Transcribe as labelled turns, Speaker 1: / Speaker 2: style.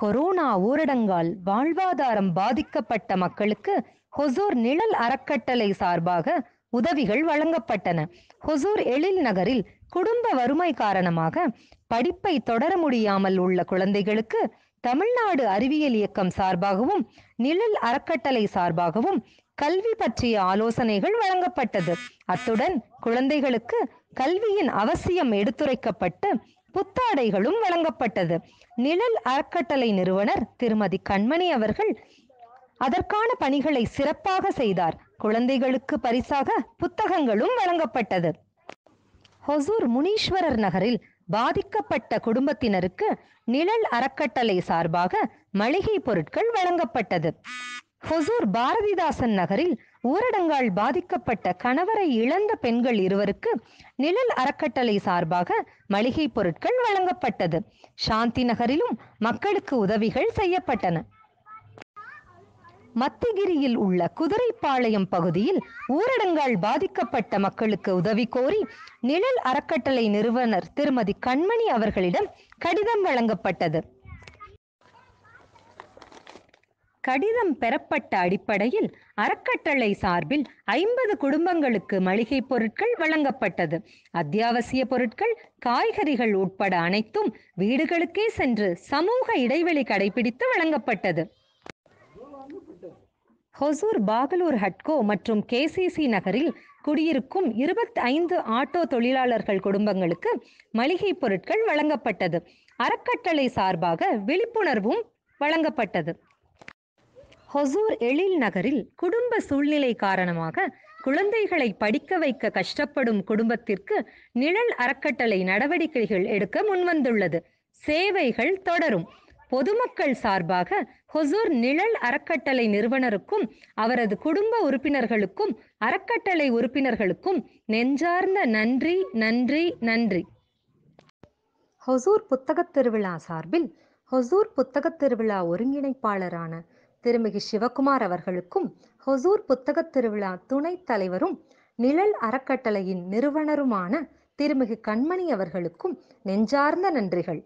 Speaker 1: corona ஊரடங்கால் வாழ்வாதாரம் பாதிக்கப்பட்ட மக்களுக்கு ஹொசூர் நிழல் அறக்கட்டளை சார்பாக உதவிகள் வழங்கப்பட்டன ஹொசூர் எழில் நகரில் குடும்ப வறுமை காரணமாக படிப்பை தொடர முடியாமல் உள்ள குழந்தைகளுக்கு தமிழ்நாடு அறிவியல் இயக்கம் சார்பாகவும் நிழல் அறக்கட்டளை சார்பாகவும் கல்வி பற்றிய ஆலோசனைகள் வழங்கப்பட்டது அத்துடன் குழந்தைகளுக்கு கல்வியின் அவசியம் எடுத்துரைக்கப்பட்டு புத்தாடைகளும் வழங்கப்பட்டது நிழல் அறக்கட்டளை நிறுவனர் திருமதி கண்மணி அவர்கள் அதற்கான பணிகளை சிறப்பாக செய்தார் குழந்தைகளுக்கு பரிசாக புத்தகங்களும் வழங்கப்பட்டது ஹொசூர் முனீஸ்வரர் நகரில் பாதிக்கப்பட்ட குடும்பத்தினருக்கு நிழல் அறக்கட்டளை சார்பாக மளிகை பொருட்கள் வழங்கப்பட்டது ஹொசூர் பாரதிதாசன் நகரில் ஊரடங்கால் பாதிக்கப்பட்ட கணவரை இழந்த பெண்கள் இருவருக்கு நிழல் அறக்கட்டளை சார்பாக மளிகை பொருட்கள் வழங்கப்பட்டது சாந்தி நகரிலும் மக்களுக்கு உதவிகள் செய்யப்பட்டன மத்திகிரியில் உள்ள குதிரைப்பாளையம் பகுதியில் ஊரடங்கால் பாதிக்கப்பட்ட மக்களுக்கு உதவி கோரி நிழல் அறக்கட்டளை நிறுவனர் திருமதி கண்மணி அவர்களிடம் கடிதம் வழங்கப்பட்டது கடிதம் பெறப்பட்ட அடிப்படையில் அறக்கட்டளை சார்பில் ஐம்பது குடும்பங்களுக்கு மளிகை பொருட்கள் வழங்கப்பட்டது அத்தியாவசிய பொருட்கள் காய்கறிகள் உட்பட அனைத்தும் வீடுகளுக்கே சென்று சமூக இடைவெளி கடைபிடித்து வழங்கப்பட்டது ஹொசூர் பாகலூர் ஹட்கோ மற்றும் கேசிசி நகரில் குடியிருக்கும் இருபத்தி ஐந்து ஆட்டோ தொழிலாளர்கள் குடும்பங்களுக்கு மளிகை பொருட்கள் வழங்கப்பட்டது அறக்கட்டளை சார்பாக விழிப்புணர்வும் வழங்கப்பட்டது ஹொசூர் எழில் நகரில் குடும்ப சூழ்நிலை காரணமாக குழந்தைகளை படிக்க வைக்க கஷ்டப்படும் குடும்பத்திற்கு நிழல் அறக்கட்டளை நடவடிக்கைகள் எடுக்க முன்வந்துள்ளது சேவைகள் தொடரும் பொதுமக்கள் சார்பாக ஹொசூர் நிழல் அறக்கட்டளை நிறுவனருக்கும் அவரது குடும்ப உறுப்பினர்களுக்கும் அறக்கட்டளை உறுப்பினர்களுக்கும் நெஞ்சார்ந்த நன்றி நன்றி நன்றி ஹொசூர் புத்தகத் திருவிழா சார்பில் ஹொசூர் புத்தகத் திருவிழா ஒருங்கிணைப்பாளரான திருமிகு சிவகுமார் அவர்களுக்கும் ஹொசூர் புத்தக திருவிழா துணைத் தலைவரும் நிழல் அறக்கட்டளையின் நிறுவனருமான திருமிகு கண்மணி அவர்களுக்கும் நெஞ்சார்ந்த நன்றிகள்